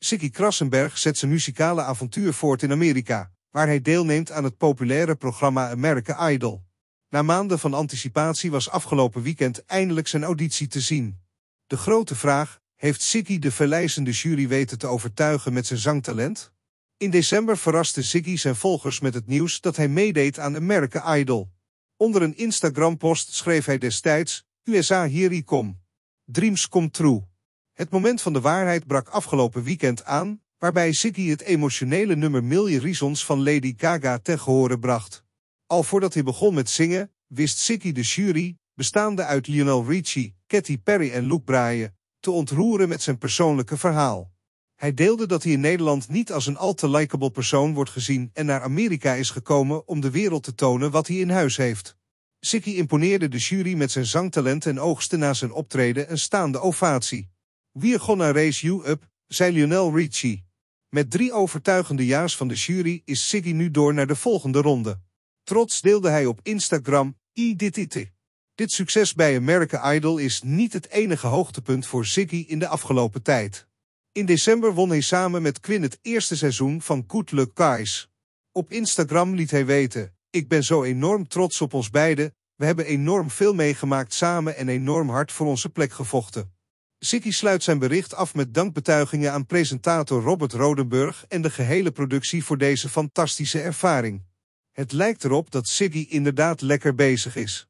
Sikki Krassenberg zet zijn muzikale avontuur voort in Amerika, waar hij deelneemt aan het populaire programma America Idol. Na maanden van anticipatie was afgelopen weekend eindelijk zijn auditie te zien. De grote vraag, heeft Siggy de verleizende jury weten te overtuigen met zijn zangtalent? In december verraste Siggy zijn volgers met het nieuws dat hij meedeed aan America Idol. Onder een Instagram-post schreef hij destijds, USA here I come. Dreams come true. Het moment van de waarheid brak afgelopen weekend aan, waarbij Ziggy het emotionele nummer Million Reasons van Lady Gaga ten gehore bracht. Al voordat hij begon met zingen, wist Ziggy de jury, bestaande uit Lionel Richie, Katy Perry en Luke Bryan, te ontroeren met zijn persoonlijke verhaal. Hij deelde dat hij in Nederland niet als een al te likable persoon wordt gezien en naar Amerika is gekomen om de wereld te tonen wat hij in huis heeft. Ziggy imponeerde de jury met zijn zangtalent en oogste na zijn optreden een staande ovatie. We're Gonna Raise You Up, zei Lionel Richie. Met drie overtuigende ja's van de jury is Ziggy nu door naar de volgende ronde. Trots deelde hij op Instagram, i dit Dit succes bij American Idol is niet het enige hoogtepunt voor Ziggy in de afgelopen tijd. In december won hij samen met Quinn het eerste seizoen van Good Luck Guys. Op Instagram liet hij weten, ik ben zo enorm trots op ons beiden, we hebben enorm veel meegemaakt samen en enorm hard voor onze plek gevochten. Ziggy sluit zijn bericht af met dankbetuigingen aan presentator Robert Rodenburg en de gehele productie voor deze fantastische ervaring. Het lijkt erop dat Ziggy inderdaad lekker bezig is.